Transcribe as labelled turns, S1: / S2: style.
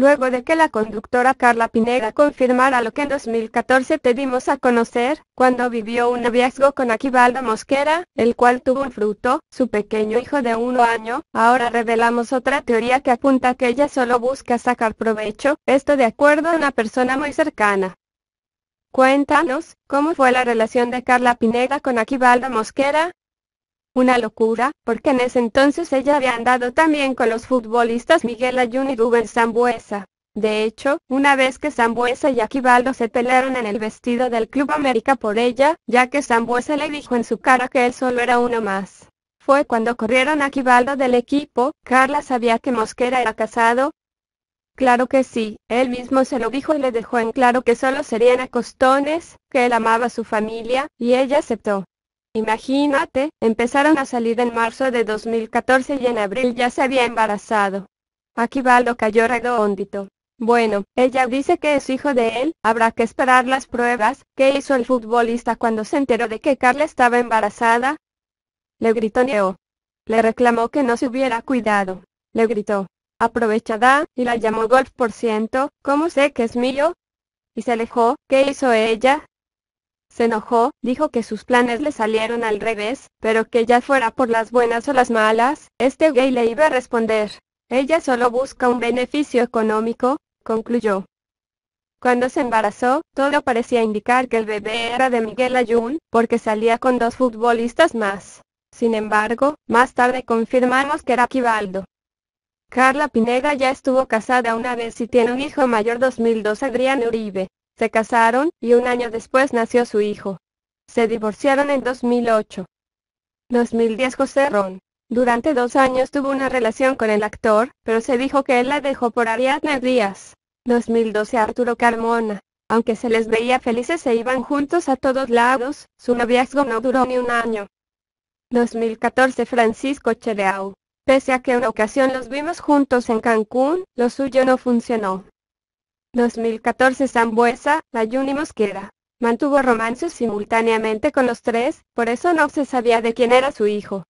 S1: Luego de que la conductora Carla Pineda confirmara lo que en 2014 te dimos a conocer, cuando vivió un noviazgo con Aquivaldo Mosquera, el cual tuvo un fruto, su pequeño hijo de uno año, ahora revelamos otra teoría que apunta que ella solo busca sacar provecho, esto de acuerdo a una persona muy cercana. Cuéntanos, ¿cómo fue la relación de Carla Pineda con Aquivaldo Mosquera? Una locura, porque en ese entonces ella había andado también con los futbolistas Miguel Ayun y Rubén Zambuesa. De hecho, una vez que Zambuesa y Aquivaldo se pelearon en el vestido del Club América por ella, ya que Zambuesa le dijo en su cara que él solo era uno más. Fue cuando corrieron a Aquivaldo del equipo, Carla sabía que Mosquera era casado. Claro que sí, él mismo se lo dijo y le dejó en claro que solo serían acostones, que él amaba a su familia, y ella aceptó. Imagínate, empezaron a salir en marzo de 2014 y en abril ya se había embarazado. Aquí va cayó redondito. Bueno, ella dice que es hijo de él, habrá que esperar las pruebas, ¿qué hizo el futbolista cuando se enteró de que Carla estaba embarazada? Le gritó gritoneó. Le reclamó que no se hubiera cuidado. Le gritó. Aprovechada, y la llamó golf por ciento, ¿cómo sé que es mío? Y se alejó, ¿qué hizo ella? Se enojó, dijo que sus planes le salieron al revés, pero que ya fuera por las buenas o las malas, este gay le iba a responder. Ella solo busca un beneficio económico, concluyó. Cuando se embarazó, todo parecía indicar que el bebé era de Miguel Ayun, porque salía con dos futbolistas más. Sin embargo, más tarde confirmamos que era quivaldo Carla Pineda ya estuvo casada una vez y tiene un hijo mayor 2002 Adrián Uribe. Se casaron y un año después nació su hijo. Se divorciaron en 2008. 2010 José Ron. Durante dos años tuvo una relación con el actor, pero se dijo que él la dejó por Ariadna Díaz. 2012 Arturo Carmona. Aunque se les veía felices e iban juntos a todos lados, su noviazgo no duró ni un año. 2014 Francisco Chereau. Pese a que una ocasión los vimos juntos en Cancún, lo suyo no funcionó. 2014 San la La Mosquera. Mantuvo romances simultáneamente con los tres, por eso no se sabía de quién era su hijo.